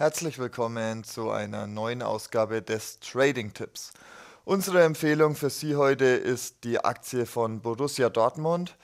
Herzlich willkommen zu einer neuen Ausgabe des Trading Tipps. Unsere Empfehlung für Sie heute ist die Aktie von Borussia Dortmund.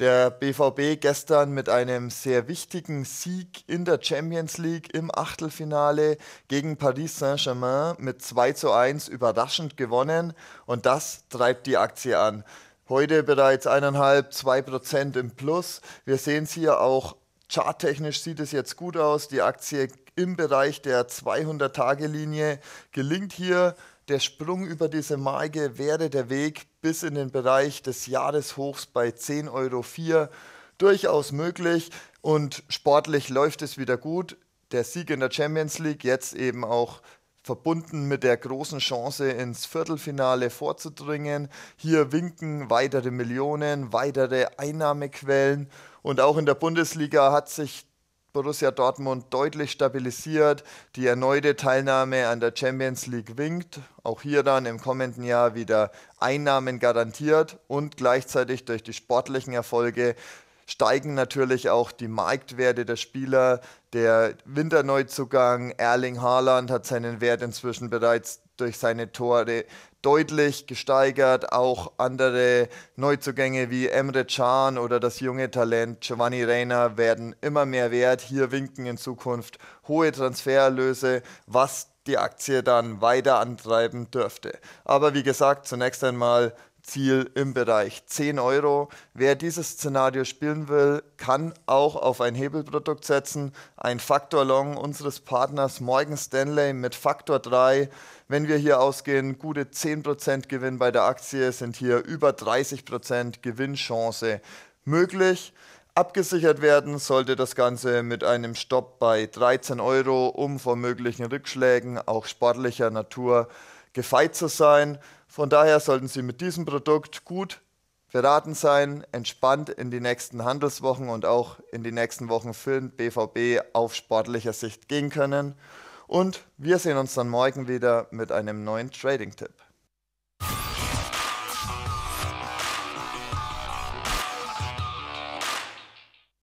Der BVB gestern mit einem sehr wichtigen Sieg in der Champions League im Achtelfinale gegen Paris Saint-Germain mit 2 zu 1 überraschend gewonnen und das treibt die Aktie an. Heute bereits 1,5-2% im Plus. Wir sehen es hier auch charttechnisch sieht es jetzt gut aus. Die Aktie im Bereich der 200-Tage-Linie. Gelingt hier der Sprung über diese Marke, wäre der Weg bis in den Bereich des Jahreshochs bei 10,04 Euro durchaus möglich und sportlich läuft es wieder gut. Der Sieg in der Champions League jetzt eben auch verbunden mit der großen Chance ins Viertelfinale vorzudringen. Hier winken weitere Millionen, weitere Einnahmequellen und auch in der Bundesliga hat sich Borussia Dortmund deutlich stabilisiert. Die erneute Teilnahme an der Champions League winkt. Auch hier dann im kommenden Jahr wieder Einnahmen garantiert und gleichzeitig durch die sportlichen Erfolge steigen natürlich auch die Marktwerte der Spieler. Der Winterneuzugang Erling Haaland hat seinen Wert inzwischen bereits durch seine Tore deutlich gesteigert. Auch andere Neuzugänge wie Emre Can oder das junge Talent Giovanni Reina werden immer mehr wert. Hier winken in Zukunft hohe Transfererlöse, was die Aktie dann weiter antreiben dürfte. Aber wie gesagt, zunächst einmal Ziel im Bereich 10 Euro. Wer dieses Szenario spielen will, kann auch auf ein Hebelprodukt setzen. Ein Faktor Long unseres Partners Morgan Stanley mit Faktor 3. Wenn wir hier ausgehen, gute 10% Gewinn bei der Aktie, sind hier über 30% Gewinnchance möglich. Abgesichert werden sollte das Ganze mit einem Stopp bei 13 Euro, um vor möglichen Rückschlägen auch sportlicher Natur gefeit zu sein. Von daher sollten Sie mit diesem Produkt gut beraten sein, entspannt in die nächsten Handelswochen und auch in die nächsten Wochen für den BVB auf sportlicher Sicht gehen können. Und wir sehen uns dann morgen wieder mit einem neuen Trading-Tipp.